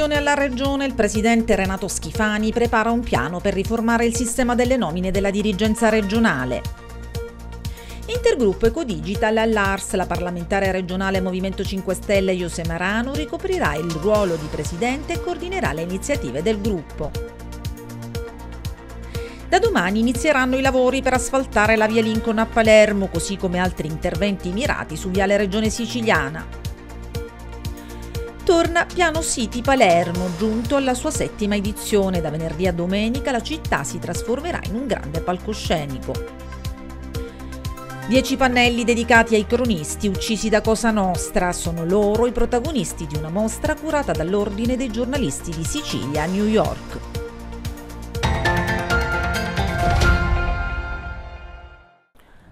Opposizione alla Regione, il presidente Renato Schifani prepara un piano per riformare il sistema delle nomine della dirigenza regionale. Intergruppo Ecodigital all'ARS, la parlamentare regionale Movimento 5 Stelle Jose Marano ricoprirà il ruolo di presidente e coordinerà le iniziative del gruppo. Da domani inizieranno i lavori per asfaltare la via Lincoln a Palermo, così come altri interventi mirati su Viale Regione Siciliana. Torna Piano City Palermo, giunto alla sua settima edizione. Da venerdì a domenica la città si trasformerà in un grande palcoscenico. Dieci pannelli dedicati ai cronisti uccisi da Cosa Nostra sono loro i protagonisti di una mostra curata dall'Ordine dei giornalisti di Sicilia a New York.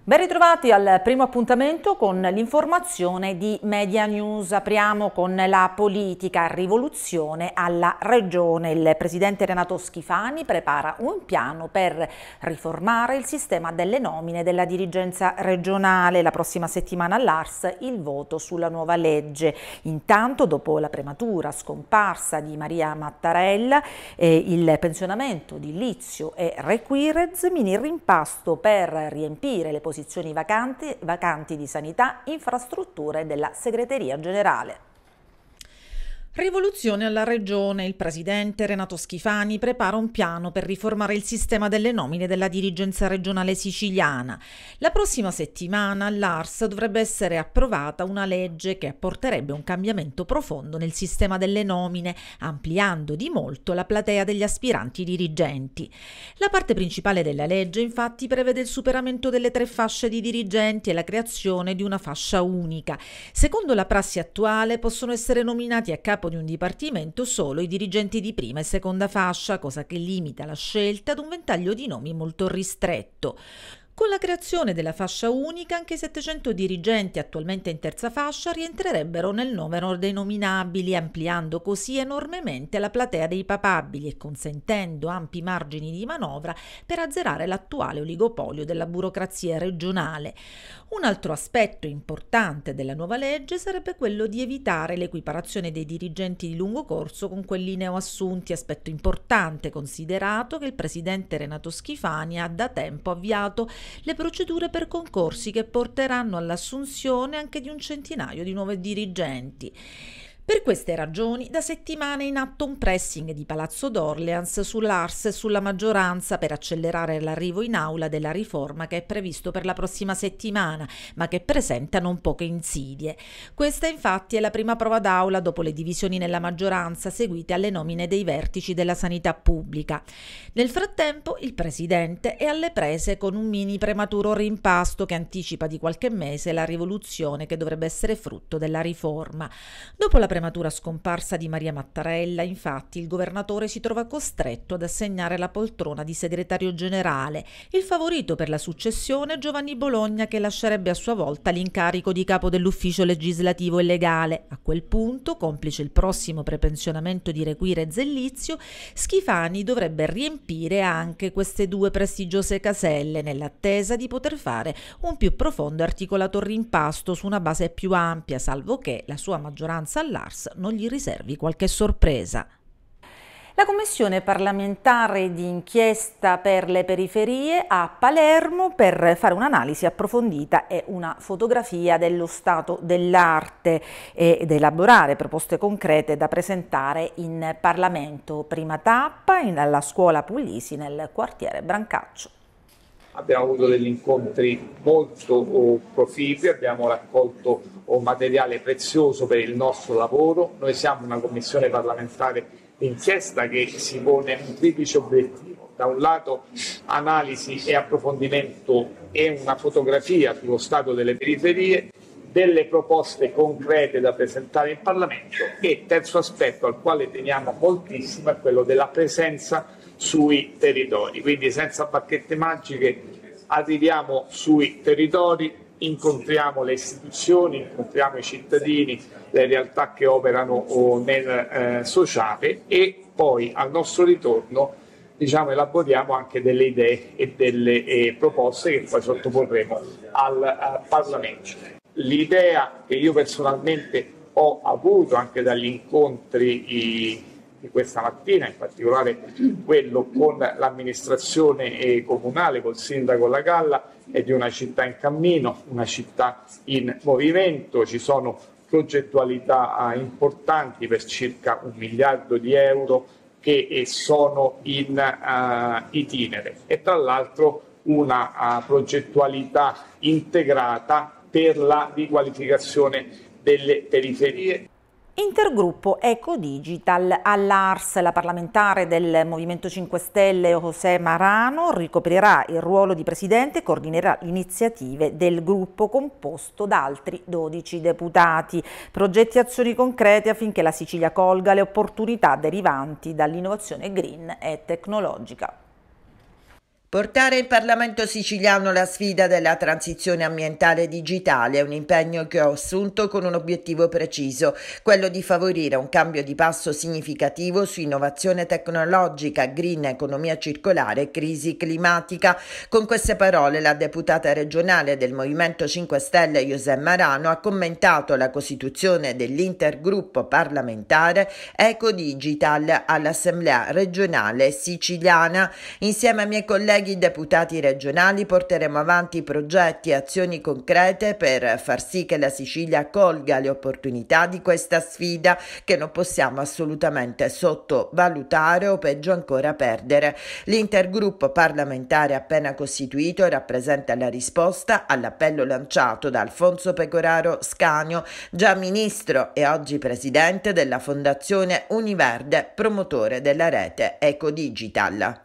Ben Bentrovati al primo appuntamento con l'informazione di Media News. Apriamo con la politica rivoluzione alla regione. Il presidente Renato Schifani prepara un piano per riformare il sistema delle nomine della dirigenza regionale. La prossima settimana all'Ars il voto sulla nuova legge. Intanto, dopo la prematura scomparsa di Maria Mattarella, e il pensionamento di Lizio e Requirez, mini rimpasto per riempire le posizioni vacanti, vacanti di sanità, infrastrutture della Segreteria Generale. Rivoluzione alla regione. Il presidente Renato Schifani prepara un piano per riformare il sistema delle nomine della dirigenza regionale siciliana. La prossima settimana all'ARS dovrebbe essere approvata una legge che apporterebbe un cambiamento profondo nel sistema delle nomine, ampliando di molto la platea degli aspiranti dirigenti. La parte principale della legge infatti prevede il superamento delle tre fasce di dirigenti e la creazione di una fascia unica. Secondo la prassi attuale possono essere nominati a capo capo di un dipartimento solo i dirigenti di prima e seconda fascia, cosa che limita la scelta ad un ventaglio di nomi molto ristretto. Con la creazione della fascia unica anche i 700 dirigenti attualmente in terza fascia rientrerebbero nel numero dei nominabili, ampliando così enormemente la platea dei papabili e consentendo ampi margini di manovra per azzerare l'attuale oligopolio della burocrazia regionale. Un altro aspetto importante della nuova legge sarebbe quello di evitare l'equiparazione dei dirigenti di lungo corso con quelli neoassunti, aspetto importante considerato che il presidente Renato Schifani ha da tempo avviato le procedure per concorsi che porteranno all'assunzione anche di un centinaio di nuovi dirigenti. Per queste ragioni, da settimane è in atto un pressing di Palazzo d'Orleans sull'ARS e sulla maggioranza per accelerare l'arrivo in aula della riforma che è previsto per la prossima settimana, ma che presenta non poche insidie. Questa infatti è la prima prova d'aula dopo le divisioni nella maggioranza seguite alle nomine dei vertici della sanità pubblica. Nel frattempo il Presidente è alle prese con un mini prematuro rimpasto che anticipa di qualche mese la rivoluzione che dovrebbe essere frutto della riforma. Dopo la prematura scomparsa di Maria Mattarella, infatti, il governatore si trova costretto ad assegnare la poltrona di segretario generale, il favorito per la successione Giovanni Bologna che lascerebbe a sua volta l'incarico di capo dell'ufficio legislativo e legale. A quel punto, complice il prossimo prepensionamento di Require Zellizio, Schifani dovrebbe riempire anche queste due prestigiose caselle nell'attesa di poter fare un più profondo e articolato rimpasto su una base più ampia, salvo che la sua maggioranza alla Mars non gli riservi qualche sorpresa. La Commissione parlamentare di inchiesta per le periferie a Palermo per fare un'analisi approfondita e una fotografia dello stato dell'arte ed elaborare proposte concrete da presentare in Parlamento. Prima tappa alla scuola Puglisi nel quartiere Brancaccio abbiamo avuto degli incontri molto oh, proficui, abbiamo raccolto oh, materiale prezioso per il nostro lavoro, noi siamo una commissione parlamentare d'inchiesta che si pone un triplice obiettivo, da un lato analisi e approfondimento e una fotografia sullo stato delle periferie, delle proposte concrete da presentare in Parlamento e terzo aspetto al quale teniamo moltissimo è quello della presenza sui territori. Quindi senza bacchette magiche arriviamo sui territori, incontriamo le istituzioni, incontriamo i cittadini, le realtà che operano nel eh, sociale e poi al nostro ritorno diciamo, elaboriamo anche delle idee e delle eh, proposte che poi sottoporremo al, Parlamento. L'idea che io personalmente ho avuto anche dagli incontri di questa mattina, in particolare quello con l'amministrazione eh, comunale, col sindaco La Galla, è di una città in cammino, una città in movimento, ci sono progettualità eh, importanti per circa un miliardo di euro che eh, sono in uh, itinere e tra l'altro una uh, progettualità integrata per la riqualificazione delle periferie. Intergruppo Eco Digital all'ARS, la parlamentare del Movimento 5 Stelle José Marano ricoprirà il ruolo di presidente e coordinerà le iniziative del gruppo composto da altri 12 deputati. Progetti e azioni concrete affinché la Sicilia colga le opportunità derivanti dall'innovazione green e tecnologica. Portare in Parlamento siciliano la sfida della transizione ambientale digitale è un impegno che ho assunto con un obiettivo preciso, quello di favorire un cambio di passo significativo su innovazione tecnologica, green economia circolare e crisi climatica. Con queste parole la deputata regionale del Movimento 5 Stelle José Marano ha commentato la costituzione dell'intergruppo parlamentare Eco Digital all'Assemblea regionale siciliana insieme ai miei colleghi colleghi deputati regionali porteremo avanti progetti e azioni concrete per far sì che la Sicilia colga le opportunità di questa sfida che non possiamo assolutamente sottovalutare o peggio ancora perdere. L'intergruppo parlamentare appena costituito rappresenta la risposta all'appello lanciato da Alfonso Pecoraro Scanio, già ministro e oggi presidente della Fondazione Univerde, promotore della rete Eco Digital.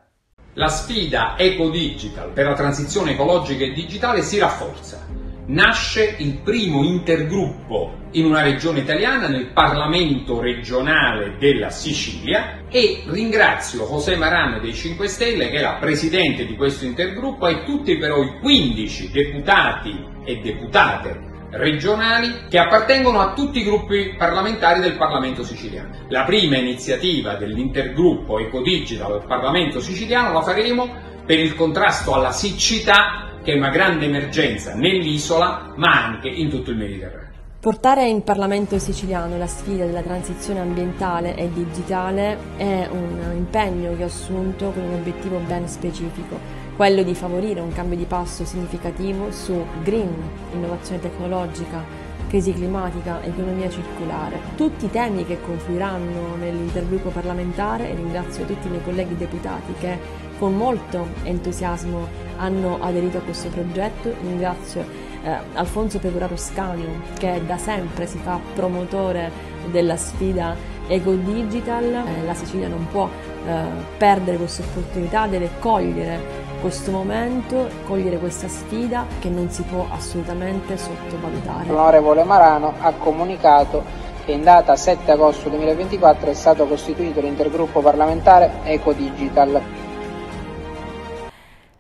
La sfida eco-digital per la transizione ecologica e digitale si rafforza. Nasce il primo intergruppo in una regione italiana nel Parlamento regionale della Sicilia e ringrazio José Marano dei 5 Stelle che è la presidente di questo intergruppo e tutti però i 15 deputati e deputate regionali che appartengono a tutti i gruppi parlamentari del Parlamento siciliano. La prima iniziativa dell'intergruppo Ecodigital del Parlamento siciliano la faremo per il contrasto alla siccità che è una grande emergenza nell'isola ma anche in tutto il Mediterraneo. Portare in Parlamento siciliano la sfida della transizione ambientale e digitale è un impegno che ho assunto con un obiettivo ben specifico, quello di favorire un cambio di passo significativo su green, innovazione tecnologica, crisi climatica, economia circolare. Tutti i temi che confluiranno nell'intergruppo parlamentare e ringrazio tutti i miei colleghi deputati che con molto entusiasmo hanno aderito a questo progetto. Ringrazio eh, Alfonso Pecoraro Scanio che da sempre si fa promotore della sfida Eco Digital. Eh, la Sicilia non può eh, perdere questa opportunità, deve cogliere questo momento, cogliere questa sfida che non si può assolutamente sottovalutare. L'onorevole Marano ha comunicato che in data 7 agosto 2024 è stato costituito l'intergruppo parlamentare Eco Digital.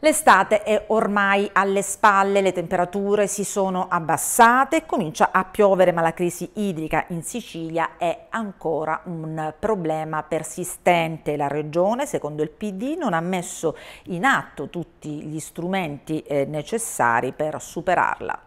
L'estate è ormai alle spalle, le temperature si sono abbassate, comincia a piovere ma la crisi idrica in Sicilia è ancora un problema persistente. La regione, secondo il PD, non ha messo in atto tutti gli strumenti eh, necessari per superarla.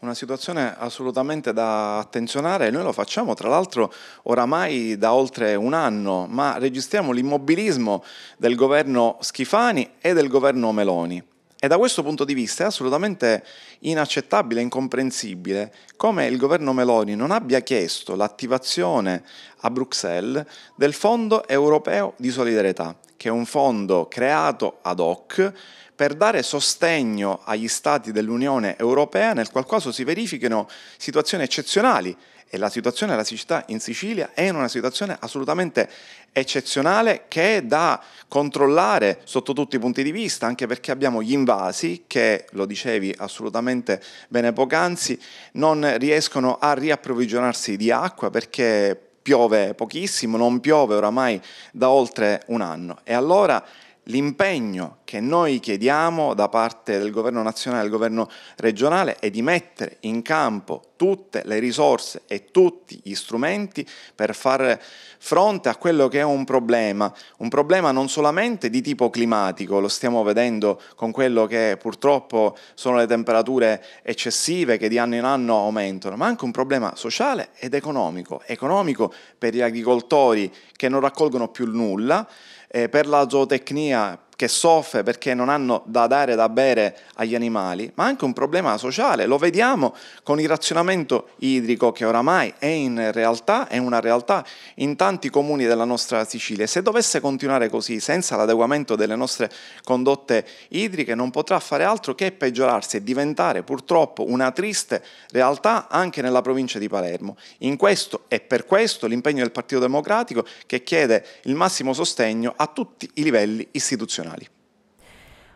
Una situazione assolutamente da attenzionare e noi lo facciamo tra l'altro oramai da oltre un anno, ma registriamo l'immobilismo del governo Schifani e del governo Meloni. E da questo punto di vista è assolutamente inaccettabile, incomprensibile come il governo Meloni non abbia chiesto l'attivazione a Bruxelles del Fondo europeo di solidarietà, che è un fondo creato ad hoc per dare sostegno agli Stati dell'Unione Europea nel qual caso si verifichino situazioni eccezionali e la situazione della siccità in Sicilia è in una situazione assolutamente eccezionale che è da controllare sotto tutti i punti di vista, anche perché abbiamo gli invasi che, lo dicevi assolutamente bene poc'anzi, non riescono a riapprovvigionarsi di acqua perché piove pochissimo, non piove oramai da oltre un anno. E allora l'impegno che noi chiediamo da parte del governo nazionale e del governo regionale è di mettere in campo tutte le risorse e tutti gli strumenti per far fronte a quello che è un problema, un problema non solamente di tipo climatico, lo stiamo vedendo con quello che purtroppo sono le temperature eccessive che di anno in anno aumentano, ma anche un problema sociale ed economico, economico per gli agricoltori che non raccolgono più nulla, eh, per la zootecnia che soffre perché non hanno da dare da bere agli animali, ma anche un problema sociale. Lo vediamo con il razionamento idrico che oramai è in realtà, è una realtà in tanti comuni della nostra Sicilia. Se dovesse continuare così, senza l'adeguamento delle nostre condotte idriche, non potrà fare altro che peggiorarsi e diventare purtroppo una triste realtà anche nella provincia di Palermo. In questo e per questo l'impegno del Partito Democratico che chiede il massimo sostegno a tutti i livelli istituzionali nazionali.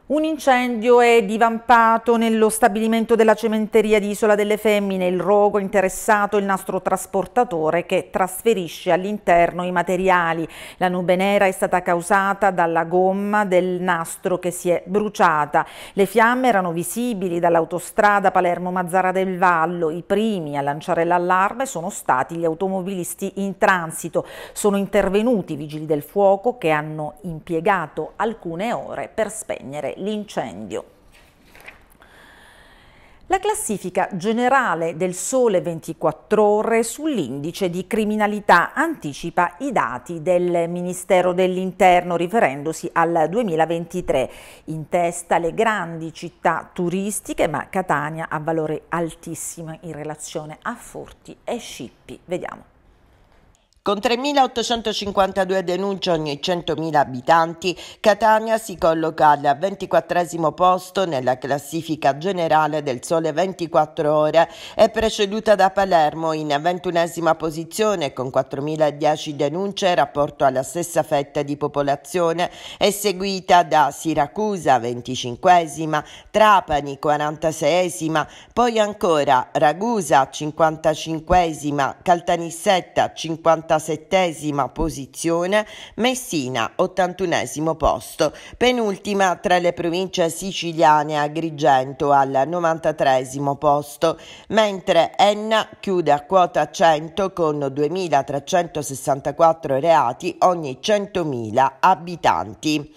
Un incendio è divampato nello stabilimento della cementeria di Isola delle Femmine, il rogo interessato il nastro trasportatore che trasferisce all'interno i materiali. La nube nera è stata causata dalla gomma del nastro che si è bruciata. Le fiamme erano visibili dall'autostrada Palermo-Mazzara del Vallo. I primi a lanciare l'allarme sono stati gli automobilisti in transito. Sono intervenuti i vigili del fuoco che hanno impiegato alcune ore per spegnere l'incendio. La classifica generale del Sole 24 ore sull'indice di criminalità anticipa i dati del Ministero dell'Interno riferendosi al 2023. In testa le grandi città turistiche, ma Catania ha valore altissimo in relazione a Forti e Scippi. Vediamo. Con 3.852 denunce ogni 100.000 abitanti, Catania si colloca al 24 posto nella classifica generale del Sole 24 Ore è preceduta da Palermo in 21 posizione con 4.010 denunce rapporto alla stessa fetta di popolazione è seguita da Siracusa 25 Trapani 46 poi ancora Ragusa 55 Caltanissetta 56 87 posizione, Messina 81 posto, penultima tra le province siciliane Agrigento al 93 posto, mentre Enna chiude a quota 100 con 2.364 reati ogni 100.000 abitanti.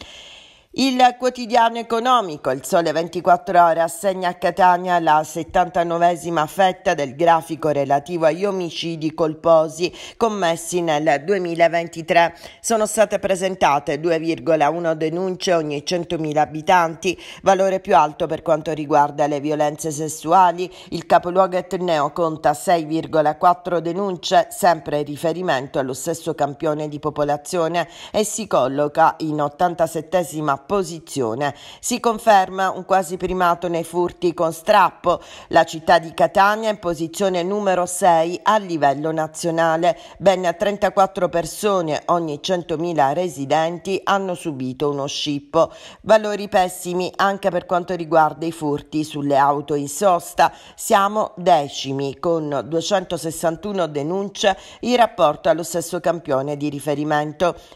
Il quotidiano economico, il Sole 24 Ore, assegna a Catania la 79esima fetta del grafico relativo agli omicidi colposi commessi nel 2023. Sono state presentate 2,1 denunce ogni 100.000 abitanti, valore più alto per quanto riguarda le violenze sessuali. Il capoluogo etneo conta 6,4 denunce, sempre in riferimento allo stesso campione di popolazione, e si colloca in 87esima posizione. Si conferma un quasi primato nei furti con strappo. La città di Catania è in posizione numero 6 a livello nazionale. Ben 34 persone ogni 100.000 residenti hanno subito uno scippo. Valori pessimi anche per quanto riguarda i furti sulle auto in sosta. Siamo decimi con 261 denunce in rapporto allo stesso campione di riferimento.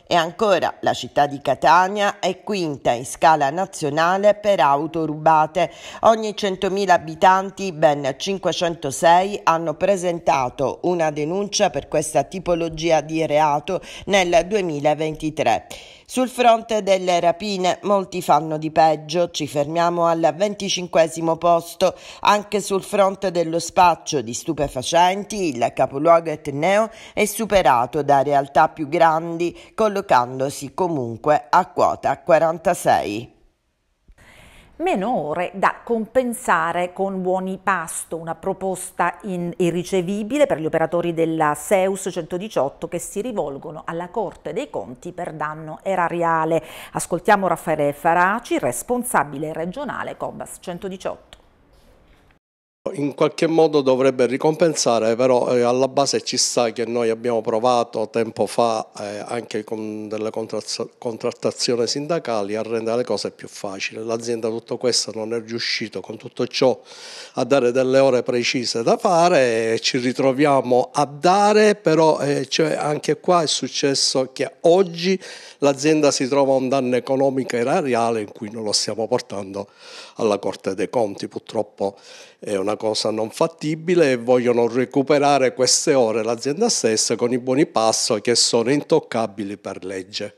E ancora la città di Catania è quinta quinta in scala nazionale per auto rubate. Ogni 100.000 abitanti, ben 506 hanno presentato una denuncia per questa tipologia di reato nel 2023. Sul fronte delle rapine molti fanno di peggio, ci fermiamo al 25 posto, anche sul fronte dello spaccio di stupefacenti il capoluogo etneo è superato da realtà più grandi collocandosi comunque a quota 46 meno ore da compensare con buoni pasto, una proposta in, irricevibile per gli operatori della Seus 118 che si rivolgono alla Corte dei Conti per danno erariale. Ascoltiamo Raffaele Faraci, responsabile regionale Cobas 118. In qualche modo dovrebbe ricompensare, però eh, alla base ci sta che noi abbiamo provato tempo fa, eh, anche con delle contrattazioni sindacali, a rendere le cose più facili. L'azienda tutto questo non è riuscito con tutto ciò a dare delle ore precise da fare, ci ritroviamo a dare, però eh, cioè anche qua è successo che oggi l'azienda si trova a un danno economico erariale in cui non lo stiamo portando alla Corte dei Conti, purtroppo è una una cosa non fattibile e vogliono recuperare queste ore l'azienda stessa con i buoni passo che sono intoccabili per legge.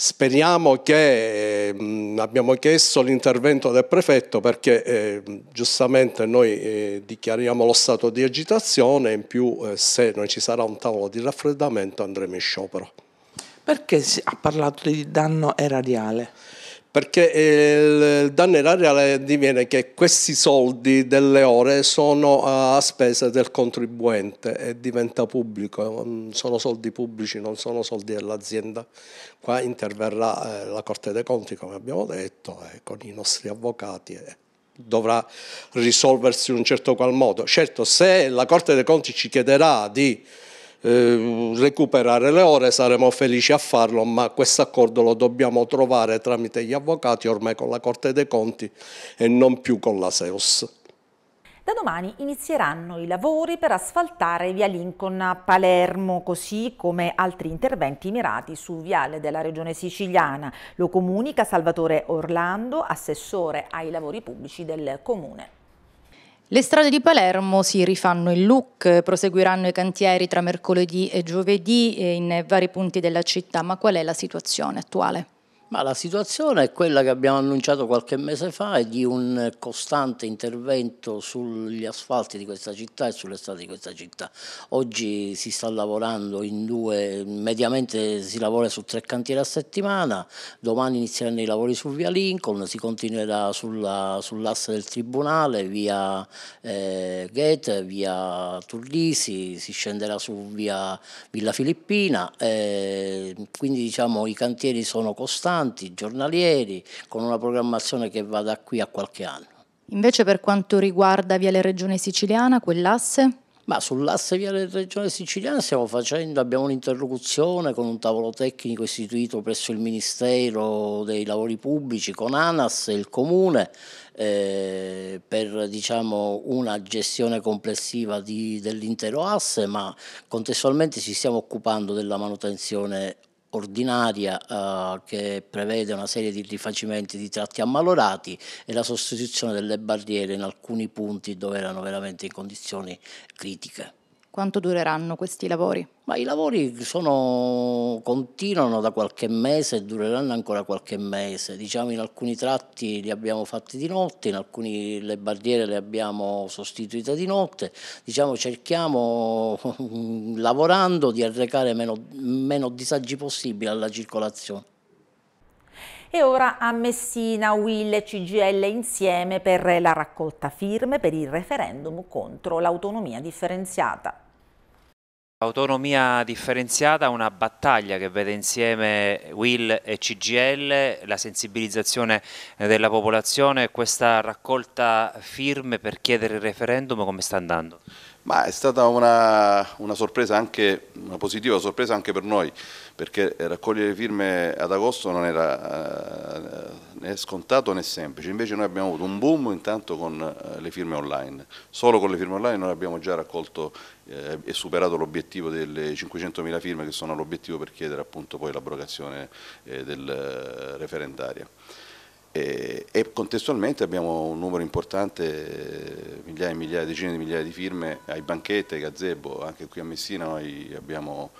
Speriamo che eh, abbiamo chiesto l'intervento del prefetto perché eh, giustamente noi eh, dichiariamo lo stato di agitazione in più eh, se non ci sarà un tavolo di raffreddamento andremo in sciopero. Perché ha parlato di danno erariale? perché eh, il danno erariale diviene che questi soldi delle ore sono a spese del contribuente e diventa pubblico, sono soldi pubblici, non sono soldi dell'azienda. Qua interverrà eh, la Corte dei Conti, come abbiamo detto, eh, con i nostri avvocati e dovrà risolversi in un certo qual modo. Certo, se la Corte dei Conti ci chiederà di eh, recuperare le ore, saremo felici a farlo, ma questo accordo lo dobbiamo trovare tramite gli avvocati ormai con la Corte dei Conti e non più con la SEOS. Da domani inizieranno i lavori per asfaltare via Lincoln a Palermo, così come altri interventi mirati su viale della regione siciliana. Lo comunica Salvatore Orlando, assessore ai lavori pubblici del comune. Le strade di Palermo si rifanno in look, proseguiranno i cantieri tra mercoledì e giovedì eh, in vari punti della città, ma qual è la situazione attuale? Ma la situazione è quella che abbiamo annunciato qualche mese fa, di un costante intervento sugli asfalti di questa città e sulle strade di questa città. Oggi si sta lavorando in due, mediamente si lavora su tre cantieri a settimana, domani inizieranno i lavori su via Lincoln, si continuerà sull'asse del Tribunale, via eh, Goethe, via Turlisi, si scenderà su via Villa Filippina, eh, quindi diciamo, i cantieri sono costanti, giornalieri, con una programmazione che va da qui a qualche anno. Invece per quanto riguarda Viale Regione Siciliana, quell'asse? Ma sull'asse Viale Regione Siciliana stiamo facendo, abbiamo un'interlocuzione con un tavolo tecnico istituito presso il Ministero dei Lavori Pubblici, con ANAS e il Comune, eh, per diciamo, una gestione complessiva dell'intero asse, ma contestualmente ci stiamo occupando della manutenzione ordinaria eh, che prevede una serie di rifacimenti di tratti ammalorati e la sostituzione delle barriere in alcuni punti dove erano veramente in condizioni critiche. Quanto dureranno questi lavori? Ma i lavori sono, continuano da qualche mese e dureranno ancora qualche mese. Diciamo in alcuni tratti li abbiamo fatti di notte, in alcuni le barriere le abbiamo sostituite di notte. Diciamo cerchiamo lavorando di arrecare meno, meno disagi possibili alla circolazione e ora a Messina Will e CGL insieme per la raccolta firme per il referendum contro l'autonomia differenziata. Autonomia differenziata è una battaglia che vede insieme Will e CGL, la sensibilizzazione della popolazione e questa raccolta firme per chiedere il referendum come sta andando? ma è stata una, una, sorpresa anche, una positiva sorpresa anche per noi, perché raccogliere firme ad agosto non era eh, né scontato né semplice, invece noi abbiamo avuto un boom intanto con eh, le firme online, solo con le firme online noi abbiamo già raccolto eh, e superato l'obiettivo delle 500.000 firme che sono l'obiettivo per chiedere appunto poi l'abrogazione del referendario. E, e, contestualmente abbiamo un numero importante, eh, migliaia e migliaia, decine di migliaia di firme ai banchetti, ai gazebo, anche qui a Messina noi abbiamo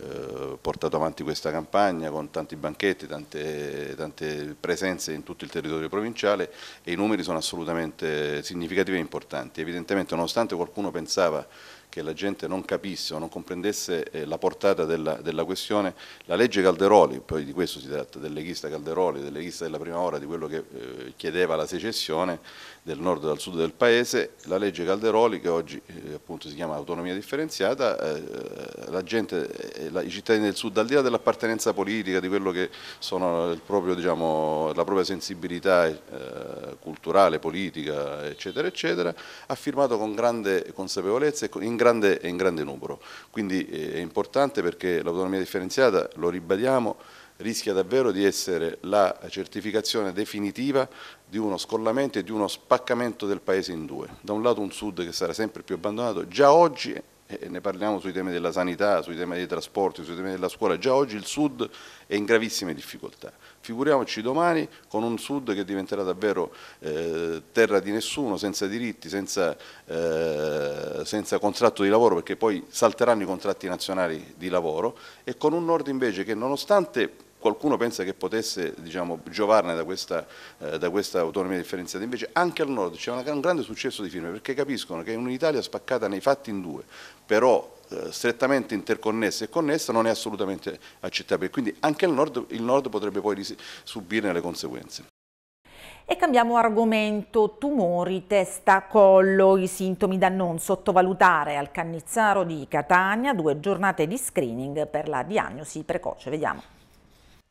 eh, portato avanti questa campagna con tanti banchetti, tante, tante, presenze in tutto il territorio provinciale e i numeri sono assolutamente significativi e importanti. Evidentemente nonostante qualcuno pensava che la gente non capisse o non comprendesse eh, la portata della, della, questione, la legge Calderoli, poi di questo si tratta, del leghista Calderoli, del leghista della prima ora, di quello che eh, chiedeva la secessione del nord e dal sud del paese, la legge Calderoli che oggi eh, appunto si chiama autonomia differenziata, eh, la gente, eh, la, i cittadini del sud, al di là dell'appartenenza politica, di quello che sono il proprio, diciamo, la propria sensibilità eh, culturale, politica, eccetera, eccetera, ha firmato con grande consapevolezza e in grande grande, in grande numero. Quindi eh, è importante perché l'autonomia differenziata, lo ribadiamo, rischia davvero di essere la certificazione definitiva di uno scollamento e di uno spaccamento del Paese in due. Da un lato un Sud che sarà sempre più abbandonato, già oggi eh, ne parliamo sui temi della sanità, sui temi dei trasporti, sui temi della scuola, già oggi il Sud è in gravissime difficoltà. Figuriamoci domani con un Sud che diventerà davvero eh, terra di nessuno, senza diritti, senza, eh, senza, contratto di lavoro, perché poi salteranno i contratti nazionali di lavoro, e con un Nord invece che nonostante qualcuno pensa che potesse diciamo, giovarne da questa, eh, da questa, autonomia differenziata. Invece anche al nord c'è un grande successo di firme perché capiscono che un'Italia spaccata nei fatti in due, però eh, strettamente interconnessa e connessa non è assolutamente accettabile. Quindi anche il nord, il nord potrebbe poi subirne le conseguenze. E cambiamo argomento, tumori testa collo, i sintomi da non sottovalutare al Cannizzaro di Catania, due giornate di screening per la diagnosi precoce. Vediamo.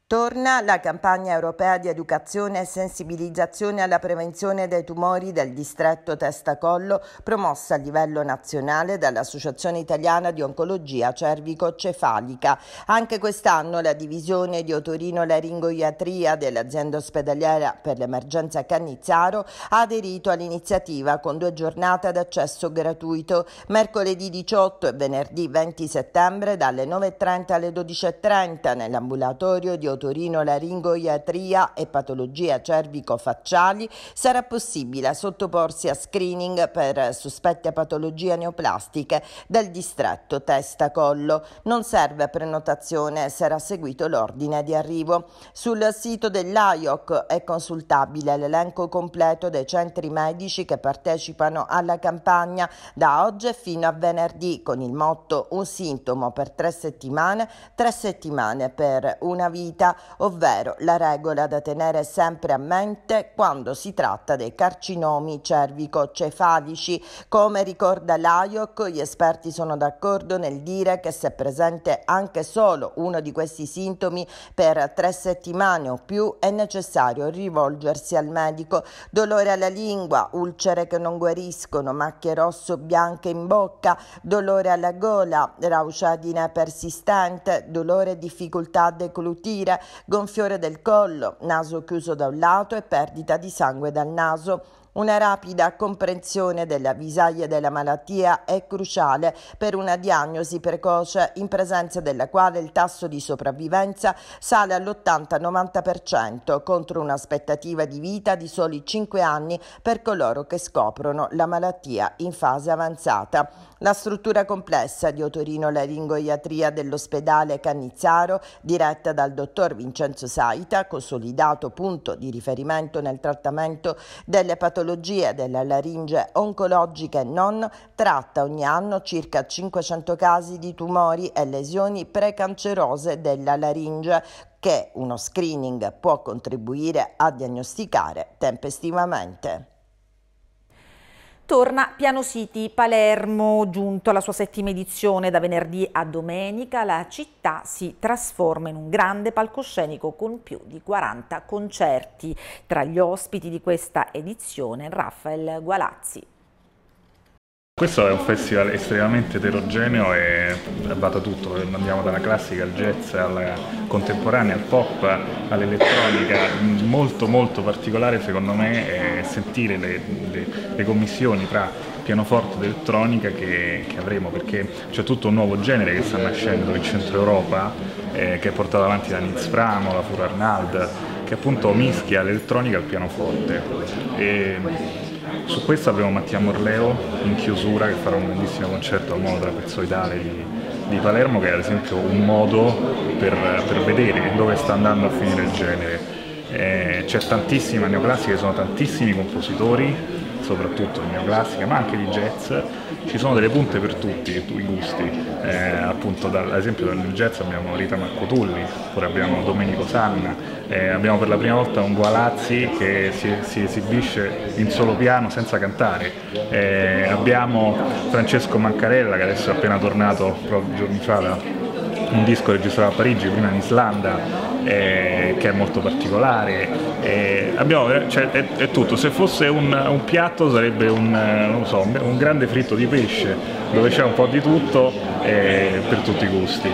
Torna la campagna europea di educazione e sensibilizzazione alla prevenzione dei tumori del distretto testa-collo, promossa a livello nazionale dall'Associazione Italiana di Oncologia Cervico-Cefalica. Anche quest'anno la divisione di otorino-laringoiatria dell'azienda ospedaliera per l'emergenza Cannizzaro ha aderito all'iniziativa con due giornate ad accesso gratuito, mercoledì 18 e venerdì 20 settembre dalle 9.30 alle 12.30 nell'ambulatorio di otorino otorinolaringoiatria e patologie cervico-facciali sarà possibile sottoporsi a screening per sospette patologie neoplastiche del distretto testa-collo. Non serve prenotazione, sarà seguito l'ordine di arrivo. Sul sito dell'AIOC è consultabile l'elenco completo dei centri medici che partecipano alla campagna da oggi fino a venerdì con il motto Un sintomo per tre settimane, tre settimane per una vita vita, ovvero la regola da tenere sempre a mente quando si tratta dei carcinomi cervico-cefalici. Come ricorda l'AIOC, gli esperti sono d'accordo nel dire che se è presente anche solo uno di questi sintomi per tre settimane o più è necessario rivolgersi al medico. Dolore alla lingua, ulcere che non guariscono, macchie rosso-bianche in bocca, dolore alla gola, rauciadine persistente, dolore e difficoltà a declutire, gonfiore del collo, naso chiuso da un lato e perdita di sangue dal naso. Una rapida comprensione della visaglia della malattia è cruciale per una diagnosi precoce in presenza della quale il tasso di sopravvivenza sale all'80-90% contro un'aspettativa di vita di soli 5 anni per coloro che scoprono la malattia in fase avanzata la struttura complessa di otorino-laringoiatria dell'ospedale Cannizzaro, diretta dal dottor Vincenzo Saita, consolidato punto di riferimento nel trattamento delle patologie della laringe oncologica e non, tratta ogni anno circa 500 casi di tumori e lesioni precancerose della laringe che uno screening può contribuire a diagnosticare tempestivamente. Torna Piano City Palermo, giunto alla sua settima edizione da venerdì a domenica, la città si trasforma in un grande palcoscenico con più di 40 concerti. Tra gli ospiti di questa edizione Raffaele Gualazzi. Questo è un festival estremamente eterogeneo e va da tutto, andiamo dalla classica al jazz, alla contemporanea, al pop, all'elettronica, molto molto particolare secondo me è sentire le, le le commissioni tra pianoforte ed elettronica che, che avremo, perché c'è tutto un nuovo genere che sta nascendo in Centro Europa, eh, che è portato avanti da Nils Framo, la Fur Arnald, che appunto mischia l'elettronica al pianoforte. E su questo avremo Mattia Morleo in chiusura che farà un bellissimo concerto al modo trapezoidale di, di Palermo che è ad esempio un modo per, per vedere dove sta andando a finire il genere. Eh, c'è tantissima neoclassica, ci sono tantissimi compositori soprattutto di neoclassica, ma anche di jazz, ci sono delle punte per tutti i gusti. Eh, appunto, da, ad esempio, nel jazz abbiamo Rita Marcotulli, oppure abbiamo Domenico Sanna, eh, abbiamo per la prima volta un Gualazzi che si, si esibisce in solo piano senza cantare, eh, abbiamo Francesco Mancarella che adesso è appena tornato proprio giorni fa da un disco registrato a Parigi, prima in Islanda, eh, che è molto particolare. Eh, abbiamo, cioè, è, è, tutto, se fosse un, un piatto sarebbe un, eh, so, un, grande fritto di pesce dove c'è un po' di tutto eh, per tutti i gusti.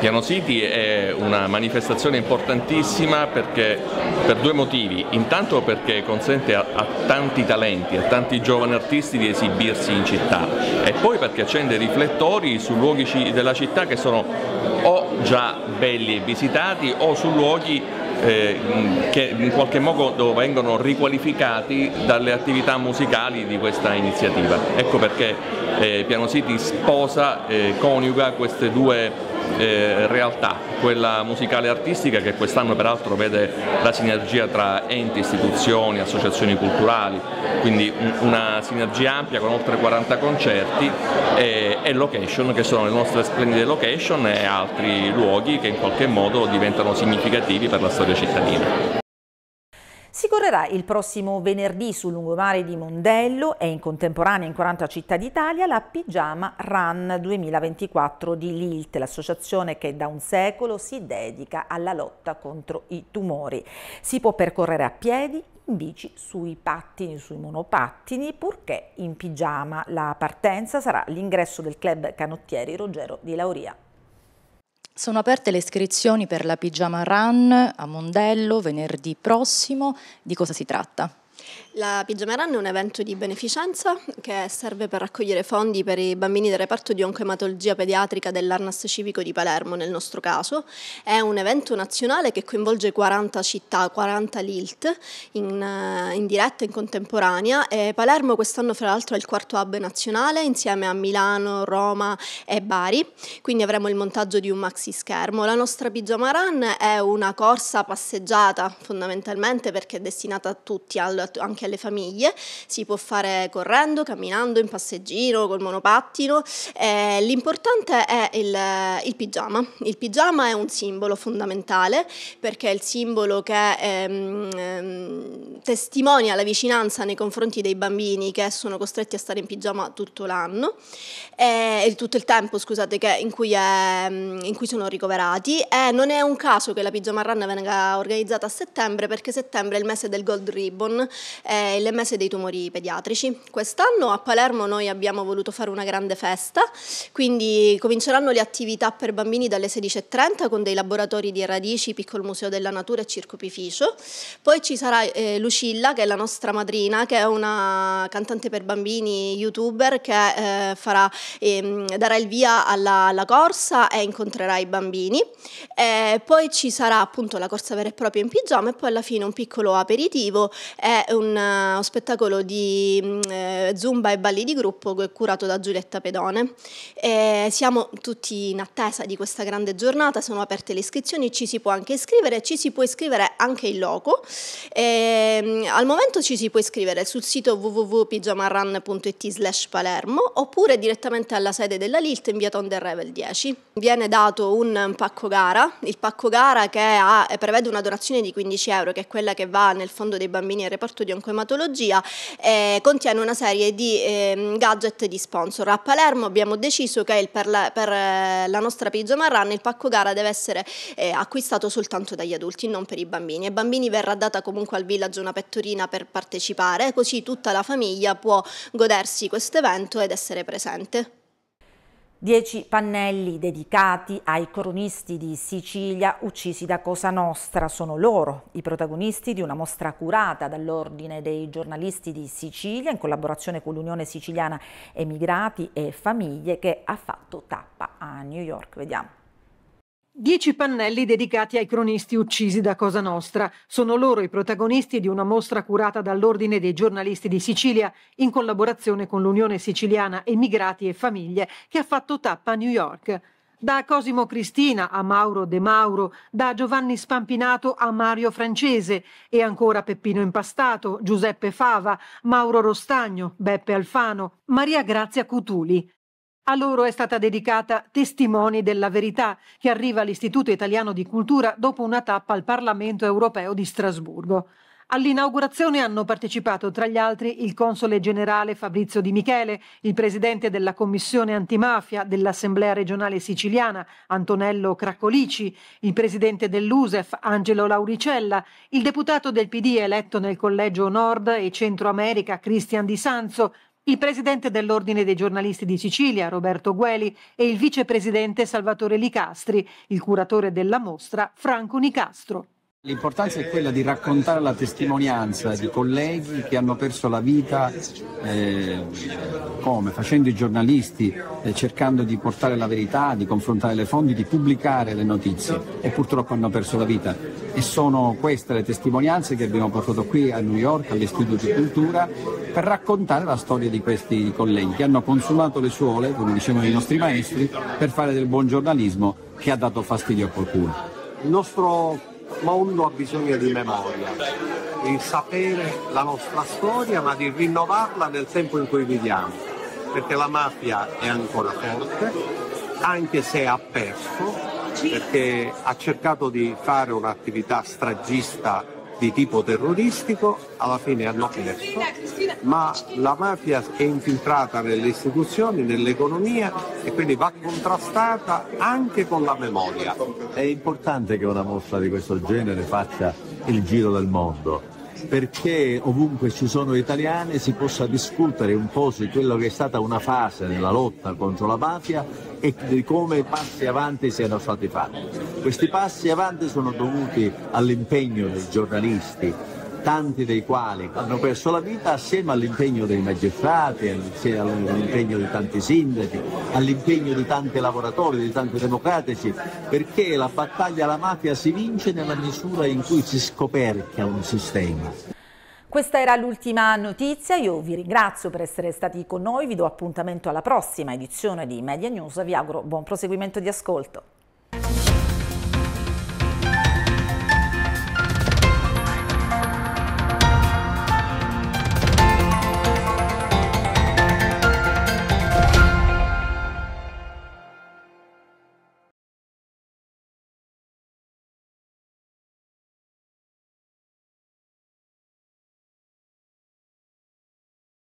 Piano City è una manifestazione importantissima perché, per due motivi, intanto perché consente a, a tanti talenti, a tanti giovani artisti di esibirsi in città e poi perché accende riflettori su luoghi della città che sono o già belli e visitati o su luoghi eh, che in qualche modo vengono riqualificati dalle attività musicali di questa iniziativa. Ecco perché eh, Piano City sposa, eh, coniuga queste due eh, realtà, quella musicale e artistica che quest'anno peraltro vede la sinergia tra enti, istituzioni, associazioni culturali, quindi una sinergia ampia con oltre 40 concerti e, e location che sono le nostre splendide location e altri luoghi che in qualche modo diventano significativi per la storia cittadina. Si correrà il prossimo venerdì sul lungomare di Mondello e in contemporanea in 40 città d'Italia la Pigiama Run 2024 di LILT, l'associazione che da un secolo si dedica alla lotta contro i tumori. Si può percorrere a piedi, in bici, sui pattini, sui monopattini, purché in pigiama. La partenza sarà l'ingresso del club canottieri Rogero di Lauria. Sono aperte le iscrizioni per la Pigiama Run a Mondello venerdì prossimo. Di cosa si tratta? La Pigiameranno è un evento di beneficenza che serve per raccogliere fondi per i bambini del reparto di oncoematologia pediatrica dell'Arnas Civico di Palermo, nel nostro caso. È un evento nazionale che coinvolge 40 città, 40 LILT in, eh, in diretta e in contemporanea e Palermo quest'anno fra l'altro è il quarto hub nazionale insieme a Milano, Roma e Bari, quindi avremo il montaggio di un maxi schermo. La nostra Pigiamaran è una corsa passeggiata fondamentalmente perché è destinata a tutti, al anche alle famiglie, si può fare correndo, camminando, in passeggino, col monopattino. Eh, l'importante è il, il, pigiama. Il pigiama è un simbolo fondamentale perché è il simbolo che ehm, ehm, testimonia la vicinanza nei confronti dei bambini che sono costretti a stare in pigiama tutto l'anno, eh, tutto il tempo scusate, che, in, cui è, ehm, in, cui sono ricoverati. Eh, non è un caso che la pigiama run venga organizzata a settembre perché settembre è il mese del gold ribbon, eh, mese dei tumori pediatrici. Quest'anno a Palermo noi abbiamo voluto fare una grande festa, quindi cominceranno le attività per bambini dalle 16.30 con dei laboratori di radici, piccolo museo della natura e circopificio. Poi ci sarà eh, Lucilla che è la nostra madrina, che è una cantante per bambini youtuber che eh, farà, ehm, darà il via alla, alla, corsa e incontrerà i bambini. Eh, poi ci sarà appunto la corsa vera e propria in pigiama e poi alla fine un piccolo aperitivo e un, uh, spettacolo di uh, zumba e balli di gruppo curato da Giulietta Pedone. E siamo tutti in attesa di questa grande giornata, sono aperte le iscrizioni, ci si può anche iscrivere, ci si può iscrivere anche in loco. E, mm, al momento ci si può iscrivere sul sito www.pigiamarran.it slash Palermo oppure direttamente alla sede della LILT in via Tonde Revel 10. Viene dato un pacco gara, il pacco gara che ha, prevede una donazione di 15 euro che è quella che va nel fondo dei bambini e reparto Istituto di Oncoematologia, eh, contiene una serie di eh, gadget di sponsor. A Palermo abbiamo deciso che per la, per, eh, la, nostra Pigio Marran il pacco gara deve essere eh, acquistato soltanto dagli adulti, non per i bambini. Ai bambini verrà data comunque al villaggio una pettorina per partecipare, così tutta la famiglia può godersi questo evento ed essere presente. Dieci pannelli dedicati ai cronisti di Sicilia uccisi da Cosa Nostra sono loro, i protagonisti di una mostra curata dall'Ordine dei giornalisti di Sicilia in collaborazione con l'Unione Siciliana Emigrati e Famiglie che ha fatto tappa a New York. Vediamo. Dieci pannelli dedicati ai cronisti uccisi da Cosa Nostra. Sono loro i protagonisti di una mostra curata dall'Ordine dei giornalisti di Sicilia in collaborazione con l'Unione Siciliana Emigrati e Famiglie che ha fatto tappa a New York. Da Cosimo Cristina a Mauro De Mauro, da Giovanni Spampinato a Mario Francese e ancora Peppino Impastato, Giuseppe Fava, Mauro Rostagno, Beppe Alfano, Maria Grazia Cutuli. A loro è stata dedicata Testimoni della verità, che arriva all'Istituto Italiano di Cultura dopo una tappa al Parlamento europeo di Strasburgo. All'inaugurazione hanno partecipato tra gli altri il console generale Fabrizio Di Michele, il presidente della commissione antimafia dell'Assemblea regionale siciliana Antonello Cracolici, il presidente dell'USEF Angelo Lauricella, il deputato del PD eletto nel collegio Nord e Centro America Cristian Di Sanzo, il presidente dell'Ordine dei giornalisti di Sicilia, Roberto Gueli, e il vicepresidente Salvatore Licastri, il curatore della mostra, Franco Nicastro. L'importanza è quella di raccontare la testimonianza di colleghi che hanno perso la vita eh, come? Facendo i giornalisti, eh, cercando di portare la verità, di confrontare le fonti, di pubblicare le notizie e purtroppo hanno perso la vita. E sono queste le testimonianze che abbiamo portato qui a New York, all'Istituto di Cultura, per raccontare la storia di questi colleghi che hanno consumato le suole, come dicevano i nostri maestri, per fare del buon giornalismo che ha dato fastidio a qualcuno. Il nostro mondo ha bisogno di memoria, di sapere la nostra storia ma di rinnovarla nel tempo in cui viviamo, perché la mafia è ancora forte, anche se ha perso, perché ha cercato di fare un'attività stragista di tipo terroristico alla fine hanno perso, ma la mafia è infiltrata nelle istituzioni, nell'economia e quindi va contrastata anche con la memoria. È importante che una mostra di questo genere faccia il giro del mondo perché ovunque ci sono italiani si possa discutere un po' su quello che è stata una fase nella lotta contro la mafia e di come i passi avanti siano stati fatti. Questi passi avanti sono dovuti all'impegno dei giornalisti, tanti dei quali hanno perso la vita assieme all'impegno dei magistrati, all'impegno di tanti sindaci, all'impegno di tanti lavoratori, di tanti democratici, perché la battaglia alla mafia si vince nella misura in cui si scoperchia un sistema. Questa era l'ultima notizia, io vi ringrazio per essere stati con noi, vi do appuntamento alla prossima edizione di Media News, vi auguro buon proseguimento di ascolto.